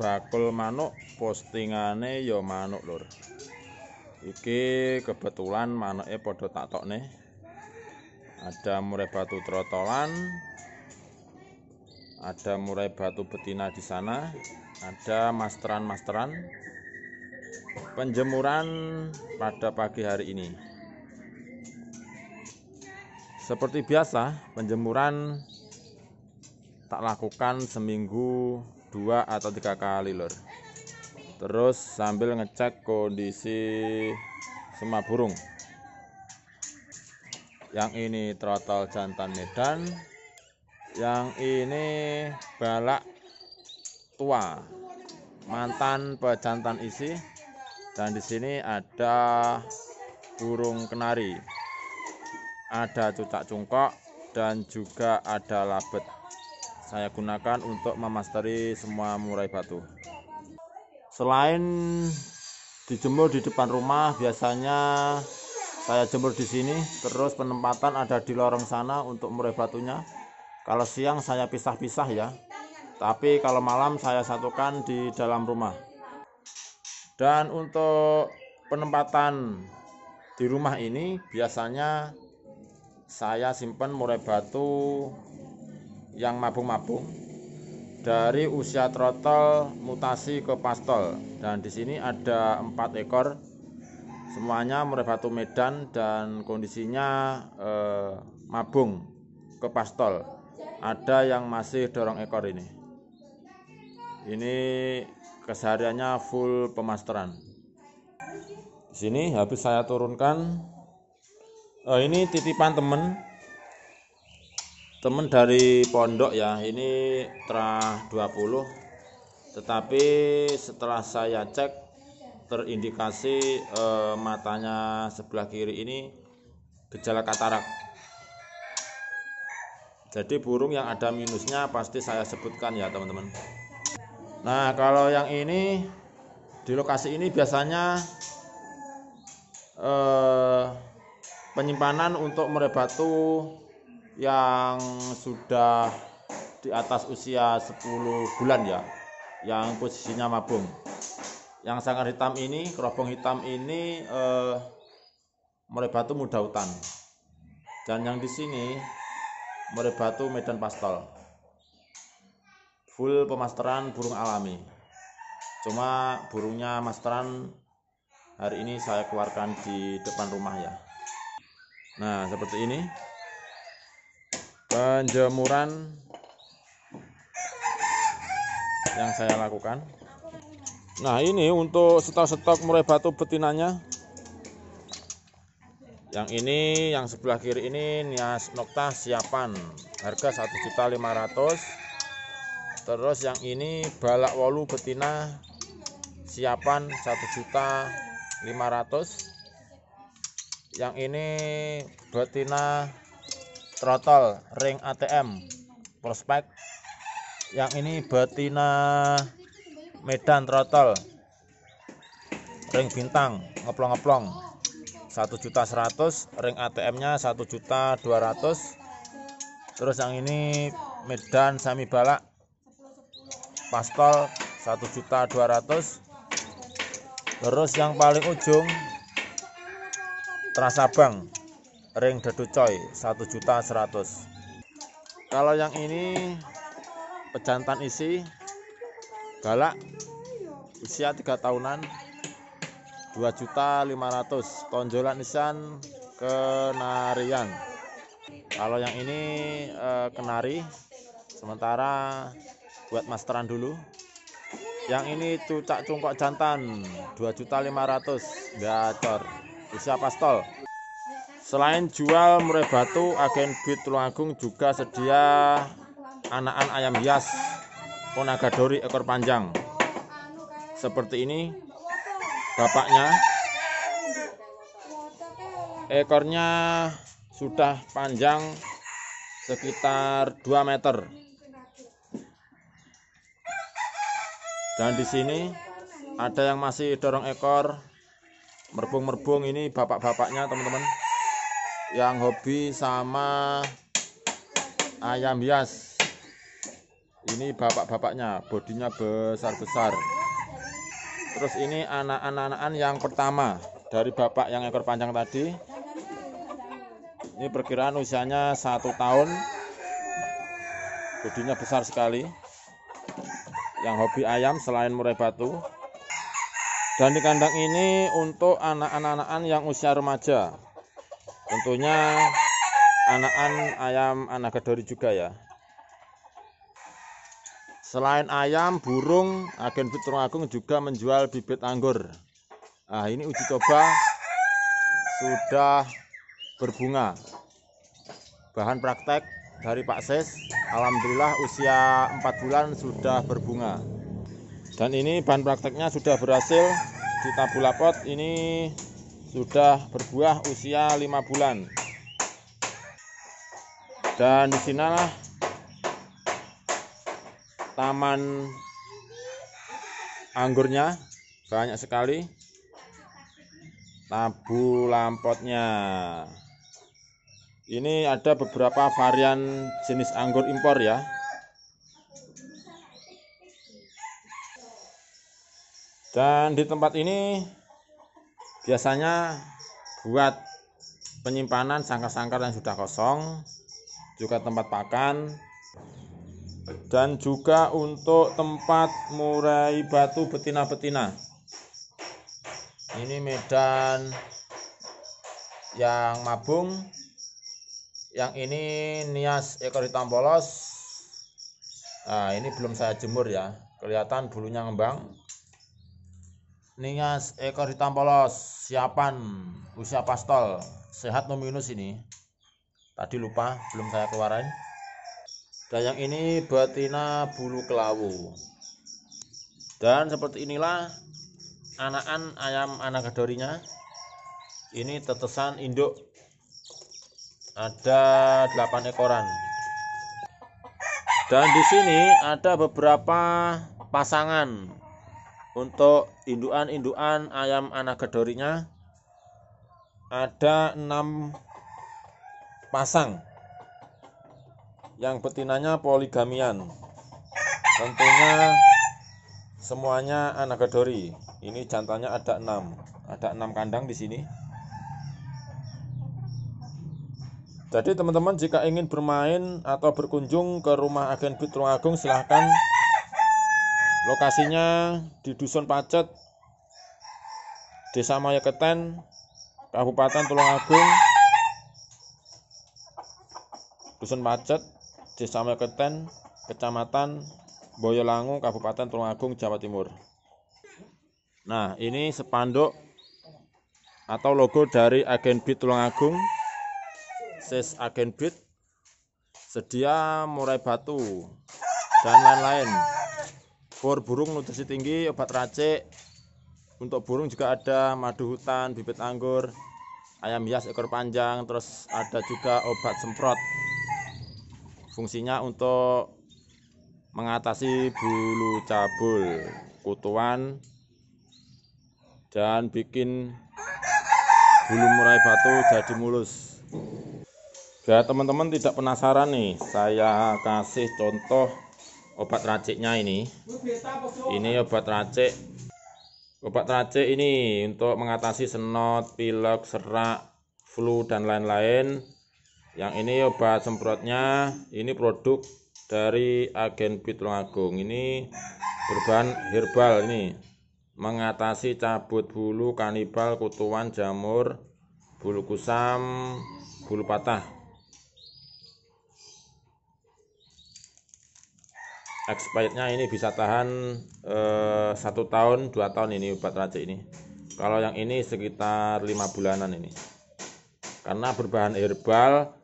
bakul manuk postingane ya manuk lur iki kebetulan manuke padha tak tok tokne ada murai batu trotolan ada murai batu betina di sana ada masteran-masteran penjemuran pada pagi hari ini seperti biasa penjemuran tak lakukan seminggu dua atau tiga kali lor terus sambil ngecek kondisi semua burung yang ini trotol jantan medan yang ini balak tua mantan pejantan isi dan di sini ada burung kenari ada cucak cungkok dan juga ada labet saya gunakan untuk memasteri semua murai batu selain dijemur di depan rumah biasanya saya jemur di sini terus penempatan ada di lorong sana untuk murai batunya kalau siang saya pisah-pisah ya tapi kalau malam saya satukan di dalam rumah dan untuk penempatan di rumah ini biasanya saya simpan murai batu yang mabung-mabung dari usia trotol mutasi ke pastol dan di sini ada empat ekor semuanya murai batu medan dan kondisinya eh, mabung ke pastol ada yang masih dorong ekor ini ini kesehariannya full pemasteran di sini habis saya turunkan eh, ini titipan temen teman dari pondok ya ini terah 20 tetapi setelah saya cek terindikasi eh, matanya sebelah kiri ini gejala katarak jadi burung yang ada minusnya pasti saya sebutkan ya teman-teman nah kalau yang ini di lokasi ini biasanya eh, penyimpanan untuk merebatu yang sudah di atas usia 10 bulan ya yang posisinya mabung yang sangat hitam ini kerobong hitam ini eh, murai batu muda hutan dan yang di sini murai batu medan pastel, full pemasteran burung alami cuma burungnya masteran hari ini saya keluarkan di depan rumah ya nah seperti ini penjemuran yang saya lakukan nah ini untuk stok-stok murai batu betinanya yang ini yang sebelah kiri ini nias nokta siapan harga 1.500 terus yang ini balak wolu betina siapan 1.500 yang ini betina trotol ring ATM prospek yang ini betina Medan trotol ring bintang ngeplong-ngeplong 1 juta 100 ring ATM nya 1 juta 200 terus yang ini Medan Sami Balak pastol 1 juta 200 terus yang paling ujung terasa bang ring dedu coy 1 juta 100 kalau yang ini pejantan isi galak usia 3 tahunan 2 juta 500 tonjolan nisan kenarian kalau yang ini eh, kenari sementara buat masteran dulu yang ini cucak cungkok jantan 2 juta 500 gacor usia pastol Selain jual murai batu, agen Bit Tulungagung juga sedia anakan ayam hias onagadori ekor panjang. Seperti ini bapaknya. Ekornya sudah panjang sekitar 2 meter. Dan di sini ada yang masih dorong ekor merbung-merbung ini bapak-bapaknya teman-teman yang hobi sama ayam hias ini bapak-bapaknya bodinya besar-besar terus ini anak anak anak yang pertama dari bapak yang ekor panjang tadi ini perkiraan usianya satu tahun bodinya besar sekali yang hobi ayam selain murai batu dan di kandang ini untuk anak anak anak yang usia remaja tentunya anakan ayam anak kedori juga ya selain ayam burung agen Fitro Agung juga menjual bibit anggur nah ini uji coba sudah berbunga bahan praktek dari Pak Ses Alhamdulillah usia 4 bulan sudah berbunga dan ini bahan prakteknya sudah berhasil di tabu lapot ini sudah berbuah usia lima bulan. Dan disinilah taman anggurnya banyak sekali. Tabu lampotnya. Ini ada beberapa varian jenis anggur impor ya. Dan di tempat ini biasanya buat penyimpanan sangkar-sangkar yang sudah kosong juga tempat pakan dan juga untuk tempat murai batu betina-betina ini medan yang mabung yang ini nias ekor hitam polos nah ini belum saya jemur ya kelihatan bulunya ngembang Ningas ekor hitam polos, siapan, usia pastol, sehat minus ini. Tadi lupa, belum saya keluarin. Dan yang ini betina bulu kelawu. Dan seperti inilah anakan ayam anak gedorinya. Ini tetesan induk. Ada 8 ekoran. Dan di sini ada beberapa pasangan untuk induan indukan ayam anak gedorinya ada 6 pasang yang betinanya poligamian tentunya semuanya anak gedori ini jantannya ada 6 ada 6 kandang di sini jadi teman-teman jika ingin bermain atau berkunjung ke rumah agen Bit Agung silahkan Lokasinya di Dusun Pacet, Desa Mayaketen, Kabupaten Tulungagung, Dusun Pacet, Desa Mayaketen, Kecamatan Boyolangu, Kabupaten Tulungagung, Jawa Timur. Nah, ini sepanduk atau logo dari Agen Bit Tulungagung, SES Agen Bit, sedia murai batu, dan lain-lain for burung nutrisi tinggi obat racik untuk burung juga ada madu hutan bibit anggur ayam hias ekor panjang terus ada juga obat semprot fungsinya untuk mengatasi bulu cabul kutuan dan bikin bulu murai batu jadi mulus Ya teman-teman tidak penasaran nih saya kasih contoh obat raciknya ini ini obat racik obat racik ini untuk mengatasi senot pilek serak flu dan lain-lain yang ini obat semprotnya ini produk dari agen Pitulung Agung ini berbahan herbal ini mengatasi cabut bulu kanibal kutuan jamur bulu kusam bulu patah expirednya ini bisa tahan eh, satu tahun dua tahun ini obat raja ini kalau yang ini sekitar lima bulanan ini karena berbahan herbal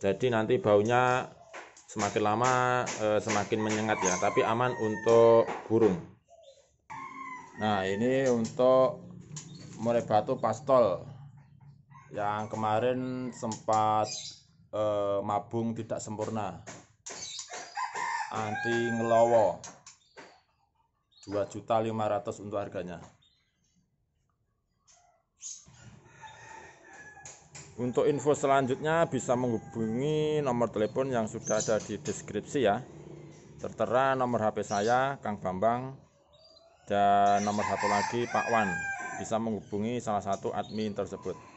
jadi nanti baunya semakin lama eh, semakin menyengat ya tapi aman untuk burung nah ini untuk batu pastol yang kemarin sempat eh, mabung tidak sempurna anti ngelowo 2.500 untuk harganya Untuk info selanjutnya bisa menghubungi nomor telepon yang sudah ada di deskripsi ya. Tertera nomor HP saya Kang Bambang dan nomor satu lagi Pak Wan. Bisa menghubungi salah satu admin tersebut.